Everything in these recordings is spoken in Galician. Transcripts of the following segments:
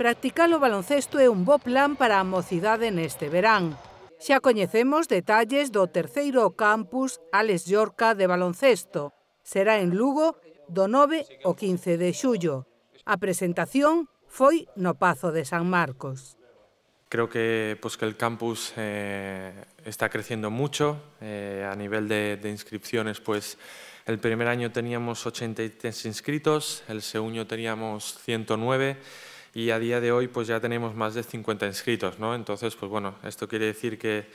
Practicar o baloncesto es un buen plan para a en este verán. Xa coñecemos detalles do terceiro campus Ales Llorca de baloncesto. Será en Lugo do 9 o 15 de xullo. A presentación foi no Pazo de San Marcos. Creo que, pues, que el campus eh, está creciendo mucho. Eh, a nivel de, de, inscripciones, pues el primer año teníamos 83 inscritos, el segundo teníamos 109 y a día de hoy pues ya tenemos más de 50 inscritos, ¿no? Entonces, pues bueno, esto quiere decir que,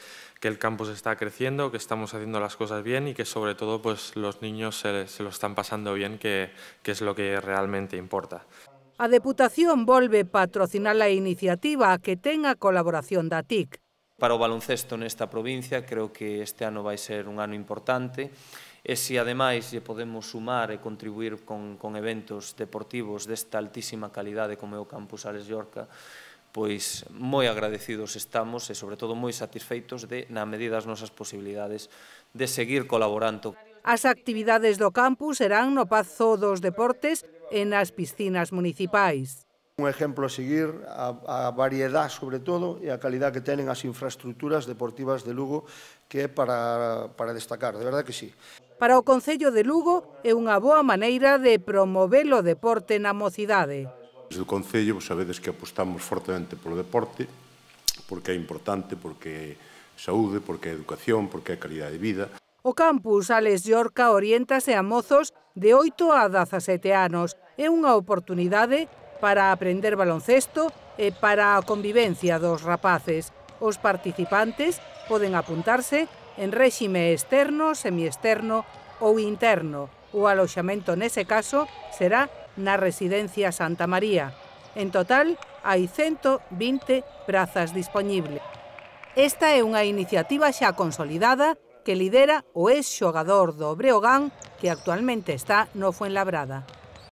que el campus está creciendo, que estamos haciendo las cosas bien y que sobre todo pues los niños se, lo están pasando bien, que, es lo que realmente importa. A Deputación a patrocinar la iniciativa que tenga colaboración da TIC. Para el baloncesto en esta provincia creo que este año va a ser un año importante e se ademais lle podemos sumar e contribuir con, con eventos deportivos desta altísima calidade como é o Campus Ares Llorca, pois moi agradecidos estamos e sobre todo moi satisfeitos de, na medida das nosas posibilidades, de seguir colaborando. As actividades do campus serán no Pazo dos Deportes e nas piscinas municipais. Un exemplo a seguir a, a variedad, sobre todo, e a calidad que tenen as infraestructuras deportivas de Lugo que é para, para destacar, de verdad que sí. Para o Concello de Lugo é unha boa maneira de promover o deporte na mocidade. Desde o Concello, vos sabedes que apostamos fortemente polo deporte, porque é importante, porque é saúde, porque é educación, porque é calidad de vida. O campus Ales Llorca orientase a mozos de 8 a 17 anos. É unha oportunidade para aprender baloncesto e para a convivencia dos rapaces. Os participantes poden apuntarse en réxime externo, semiexterno ou interno. O aloxamento nese caso será na Residencia Santa María. En total, hai 120 prazas disponibles. Esta é unha iniciativa xa consolidada que lidera o ex xogador do Breogán que actualmente está no Fuenlabrada.